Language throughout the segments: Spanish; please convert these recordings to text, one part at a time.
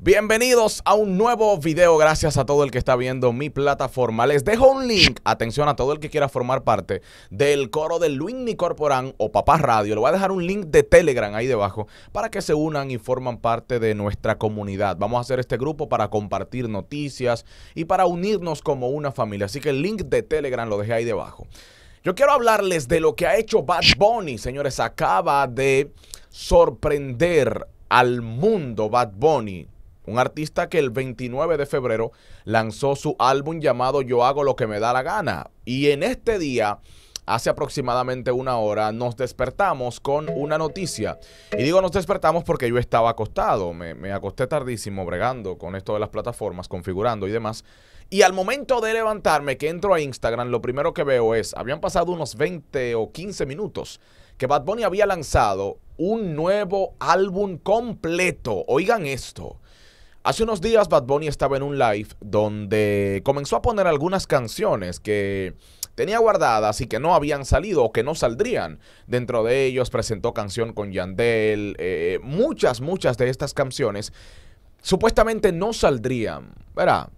Bienvenidos a un nuevo video, gracias a todo el que está viendo mi plataforma. Les dejo un link, atención a todo el que quiera formar parte del coro de y Corporan o Papá Radio. Le voy a dejar un link de Telegram ahí debajo para que se unan y formen parte de nuestra comunidad. Vamos a hacer este grupo para compartir noticias y para unirnos como una familia. Así que el link de Telegram lo dejé ahí debajo. Yo quiero hablarles de lo que ha hecho Bad Bunny, señores. Acaba de sorprender al mundo Bad Bunny. Un artista que el 29 de febrero lanzó su álbum llamado Yo hago lo que me da la gana. Y en este día, hace aproximadamente una hora, nos despertamos con una noticia. Y digo nos despertamos porque yo estaba acostado. Me, acosté tardísimo bregando con esto de las plataformas, configurando y demás. Y al momento de levantarme, que entro a Instagram, lo primero que veo es, habían pasado unos 20 o 15 minutos que Bad Bunny había lanzado un nuevo álbum completo. Oigan esto. Hace unos días Bad Bunny estaba en un live donde comenzó a poner algunas canciones que tenía guardadas y que no habían salido o que no saldrían. Dentro de ellos presentó canción con Yandel, eh, muchas, muchas de estas canciones supuestamente no saldrían, Verá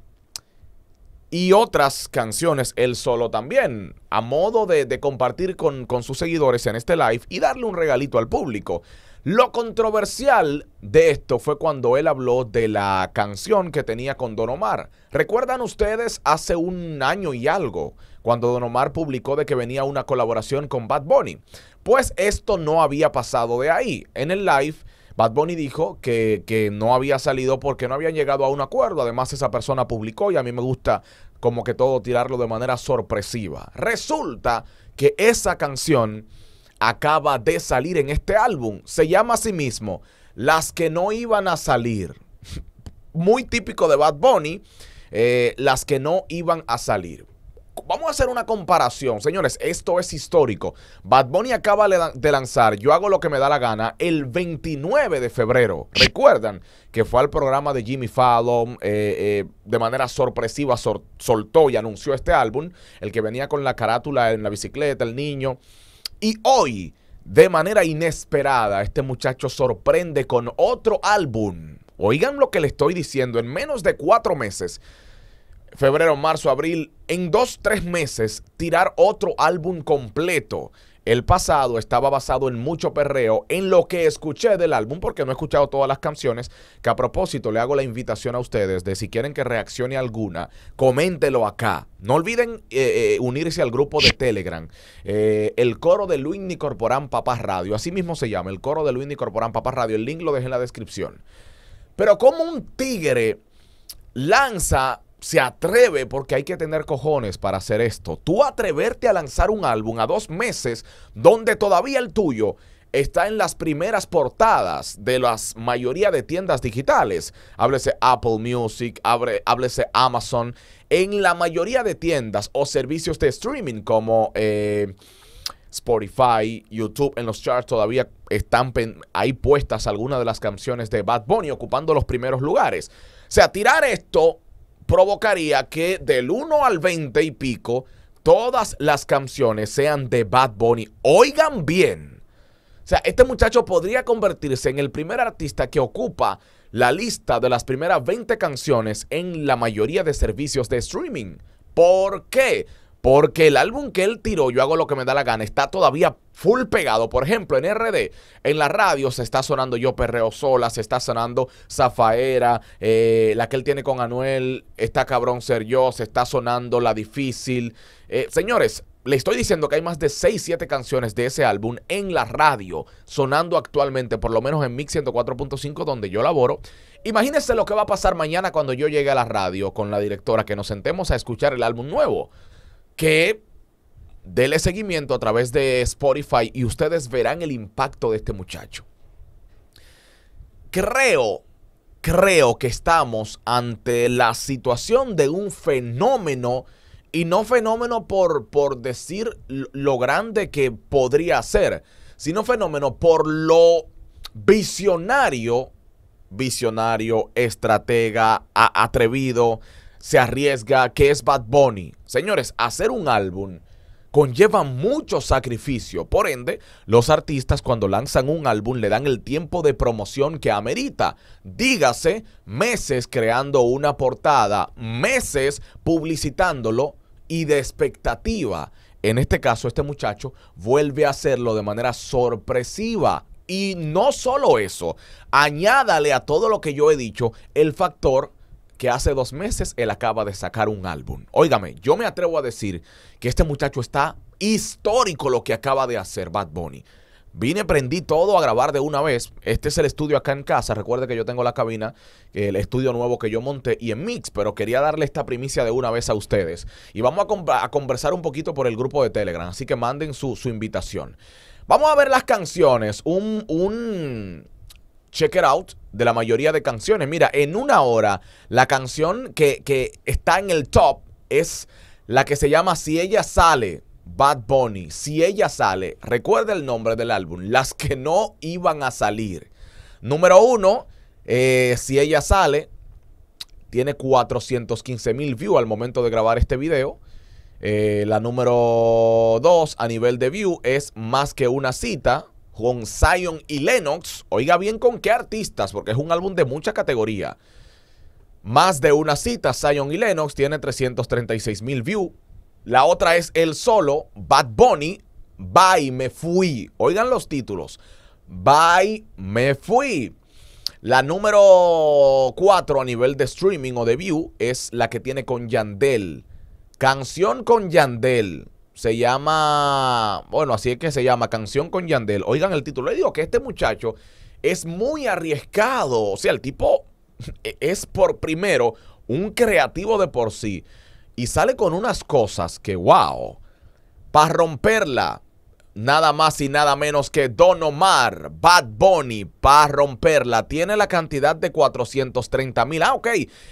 y otras canciones él solo también, a modo de, compartir con, con, sus seguidores en este live y darle un regalito al público. Lo controversial de esto fue cuando él habló de la canción que tenía con Don Omar. ¿Recuerdan ustedes hace un año y algo, cuando Don Omar publicó de que venía una colaboración con Bad Bunny? Pues esto no había pasado de ahí. En el live Bad Bunny dijo que, no había salido porque no habían llegado a un acuerdo. Además, esa persona publicó y a mí me gusta como que todo tirarlo de manera sorpresiva. Resulta que esa canción acaba de salir en este álbum. Se llama a sí mismo Las que no iban a salir. Muy típico de Bad Bunny, eh, las que no iban a salir vamos a hacer una comparación. Señores, esto es histórico. Bad Bunny acaba de lanzar Yo hago lo que me da la gana el 29 de febrero. Recuerdan que fue al programa de Jimmy Fallon, eh, eh, de manera sorpresiva soltó y anunció este álbum, el que venía con la carátula en la bicicleta, el niño. Y hoy, de manera inesperada, este muchacho sorprende con otro álbum. Oigan lo que le estoy diciendo, en menos de cuatro meses febrero, marzo, abril, en dos, tres meses, tirar otro álbum completo. El pasado estaba basado en mucho perreo, en lo que escuché del álbum, porque no he escuchado todas las canciones, que a propósito le hago la invitación a ustedes de si quieren que reaccione alguna, coméntelo acá. No olviden eh, eh, unirse al grupo de Telegram, eh, el coro de Luis Nicorporán Papá Radio, así mismo se llama, el coro de Luis Nicorporán Papá Radio, el link lo dejé en la descripción. Pero como un tigre lanza se atreve, porque hay que tener cojones para hacer esto, tú atreverte a lanzar un álbum a dos meses donde todavía el tuyo está en las primeras portadas de la mayoría de tiendas digitales. Háblese Apple Music, háblese Amazon. En la mayoría de tiendas o servicios de streaming como eh, Spotify, YouTube, en los charts todavía están ahí puestas algunas de las canciones de Bad Bunny ocupando los primeros lugares. O sea, tirar esto provocaría que del 1 al 20 y pico todas las canciones sean de Bad Bunny. Oigan bien. O sea, este muchacho podría convertirse en el primer artista que ocupa la lista de las primeras 20 canciones en la mayoría de servicios de streaming. ¿Por qué? Porque el álbum que él tiró, Yo hago lo que me da la gana, está todavía full pegado. Por ejemplo, en RD, en la radio se está sonando Yo Perreo Sola, se está sonando Zafaera, eh, la que él tiene con Anuel, está cabrón ser yo, se está sonando La Difícil. Eh, señores, le estoy diciendo que hay más de 6, 7 canciones de ese álbum en la radio, sonando actualmente, por lo menos en Mix 104.5, donde yo laboro. Imagínense lo que va a pasar mañana cuando yo llegue a la radio con la directora, que nos sentemos a escuchar el álbum nuevo que dele seguimiento a través de Spotify y ustedes verán el impacto de este muchacho. Creo, creo que estamos ante la situación de un fenómeno y no fenómeno por, por decir lo grande que podría ser, sino fenómeno por lo visionario, visionario, estratega, atrevido, se arriesga, que es Bad Bunny. Señores, hacer un álbum conlleva mucho sacrificio. Por ende, los artistas cuando lanzan un álbum le dan el tiempo de promoción que amerita. Dígase, meses creando una portada, meses publicitándolo y de expectativa. En este caso, este muchacho vuelve a hacerlo de manera sorpresiva. Y no solo eso, añádale a todo lo que yo he dicho el factor que hace dos meses él acaba de sacar un álbum. Óigame, yo me atrevo a decir que este muchacho está histórico lo que acaba de hacer Bad Bunny. Vine, prendí todo a grabar de una vez. Este es el estudio acá en casa. Recuerde que yo tengo la cabina, el estudio nuevo que yo monté y en Mix, pero quería darle esta primicia de una vez a ustedes. Y vamos a, conversar un poquito por el grupo de Telegram, así que manden su, su invitación. Vamos a ver las canciones. Un, un check it out de la mayoría de canciones. Mira, en una hora, la canción que, está en el top es la que se llama Si ella sale, Bad Bunny. Si ella sale, recuerda el nombre del álbum, las que no iban a salir. Número uno, eh, Si ella sale, tiene 415 mil views al momento de grabar este video. Eh, la número dos a nivel de view es más que una cita, con Zion y Lennox. Oiga bien con qué artistas, porque es un álbum de mucha categoría. Más de una cita, Zion y Lennox tiene 336 mil views. La otra es El Solo, Bad Bunny, Bye, me fui. Oigan los títulos. Bye, me fui. La número 4 a nivel de streaming o de view es la que tiene con Yandel. Canción con Yandel. Se llama, bueno, así es que se llama Canción con Yandel. Oigan el título. Le digo que este muchacho es muy arriesgado. O sea, el tipo e-, es por primero un creativo de por sí. Y sale con unas cosas que, wow, para romperla nada más y nada menos que Don Omar, Bad Bunny, para romperla. Tiene la cantidad de 430 mil. Ah, ok.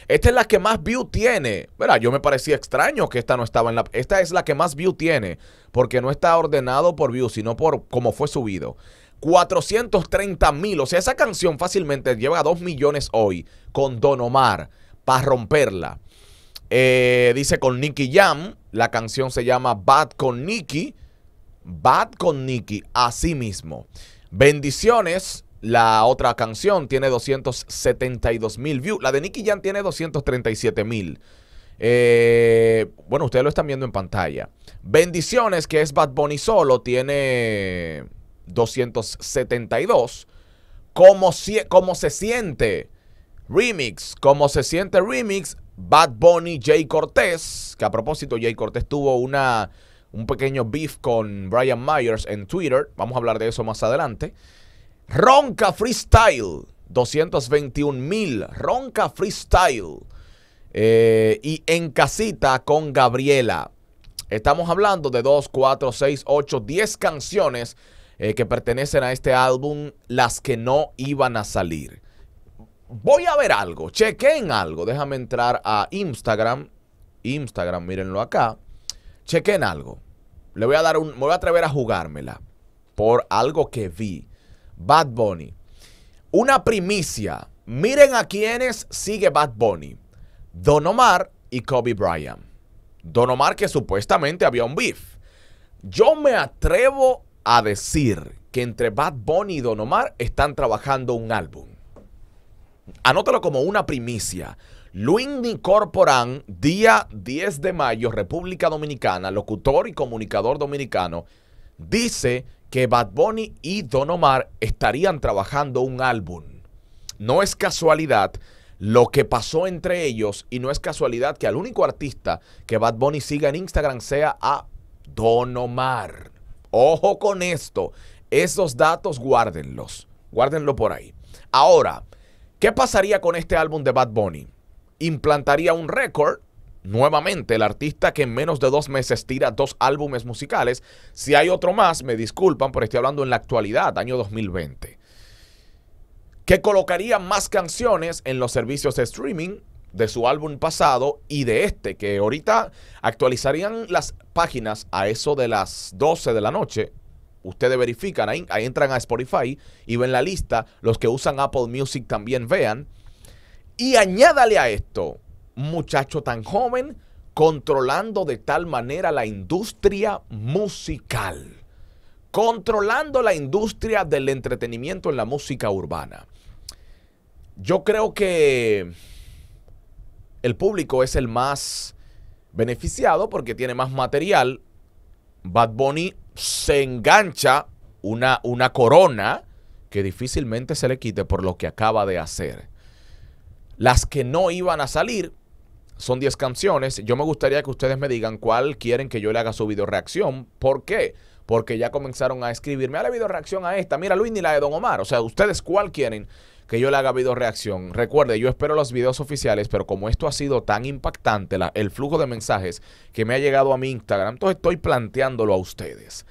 Esta es la que más view tiene. Verá, yo me parecía extraño que esta no estaba en la... Esta es la que más view tiene, porque no está ordenado por view, sino por cómo fue subido. 430 mil. O sea, esa canción fácilmente lleva a 2 millones hoy con Don Omar, para romperla. Eh, dice con Nicky Jam, la canción se llama Bad con Nicky. Bad con Nicky, así mismo. Bendiciones. La otra canción tiene 272 mil views. La de Nicky Jan tiene 237 mil. Eh, bueno, ustedes lo están viendo en pantalla. Bendiciones, que es Bad Bunny solo, tiene 272. ¿Cómo, cómo se siente? Remix. ¿Cómo se siente Remix? Bad Bunny, Jay Cortés. Que a propósito, Jay Cortés tuvo una un pequeño beef con Brian Myers en Twitter. Vamos a hablar de eso más adelante. Ronca Freestyle, 221 mil. Ronca Freestyle. Eh, y en casita con Gabriela. Estamos hablando de 2, 4, 6, 8, 10 canciones eh, que pertenecen a este álbum, las que no iban a salir. Voy a ver algo, chequen algo. Déjame entrar a Instagram. Instagram, mírenlo acá chequen algo. Le voy a dar un. Me voy a atrever a jugármela por algo que vi. Bad Bunny. Una primicia. Miren a quienes sigue Bad Bunny. Don Omar y Kobe Bryant. Don Omar que supuestamente había un beef. Yo me atrevo a decir que entre Bad Bunny y Don Omar están trabajando un álbum. Anótalo como una primicia. Luigny Corporan, día 10 de mayo, República Dominicana, locutor y comunicador dominicano, dice que Bad Bunny y Don Omar estarían trabajando un álbum. No es casualidad lo que pasó entre ellos y no es casualidad que al único artista que Bad Bunny siga en Instagram sea a Don Omar. Ojo con esto, esos datos guárdenlos, guárdenlo por ahí. Ahora, ¿qué pasaría con este álbum de Bad Bunny? implantaría un récord. Nuevamente, el artista que en menos de dos meses tira dos álbumes musicales. Si hay otro más, me disculpan, pero estoy hablando en la actualidad, año 2020. Que colocaría más canciones en los servicios de streaming de su álbum pasado y de este, que ahorita actualizarían las páginas a eso de las 12 de la noche. Ustedes verifican, ahí, ahí entran a Spotify y ven la lista. Los que usan Apple Music también vean. Y añádale a esto, muchacho tan joven, controlando de tal manera la industria musical, controlando la industria del entretenimiento en la música urbana. Yo creo que el público es el más beneficiado porque tiene más material. Bad Bunny se engancha una, una corona que difícilmente se le quite por lo que acaba de hacer. Las que no iban a salir son 10 canciones. Yo me gustaría que ustedes me digan cuál quieren que yo le haga su video reacción. ¿Por qué? Porque ya comenzaron a escribirme, a la video reacción a esta. Mira, Luis, ni la de Don Omar. O sea, ¿ustedes cuál quieren que yo le haga video reacción? Recuerde, yo espero los videos oficiales, pero como esto ha sido tan impactante, el flujo de mensajes que me ha llegado a mi Instagram, entonces estoy planteándolo a ustedes.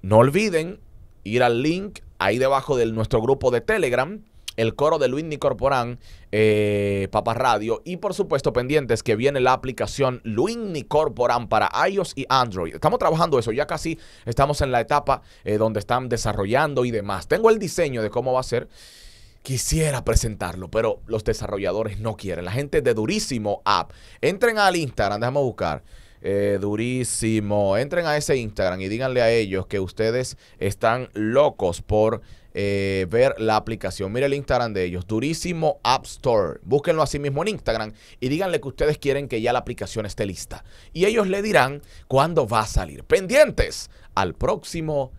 No olviden ir al link ahí debajo de nuestro grupo de Telegram el coro de Luis Corporan, eh, Papa Radio. Y por supuesto, pendientes que viene la aplicación Luis Corporan para iOS y Android. Estamos trabajando eso, ya casi estamos en la etapa eh, donde están desarrollando y demás. Tengo el diseño de cómo va a ser. Quisiera presentarlo, pero los desarrolladores no quieren. La gente de Durísimo App. Entren al Instagram, déjame buscar. Eh, durísimo. Entren a ese Instagram y díganle a ellos que ustedes están locos por eh, ver la aplicación. Mire el Instagram de ellos, Durísimo App Store. Búsquenlo así mismo en Instagram y díganle que ustedes quieren que ya la aplicación esté lista. Y ellos le dirán cuándo va a salir. Pendientes al próximo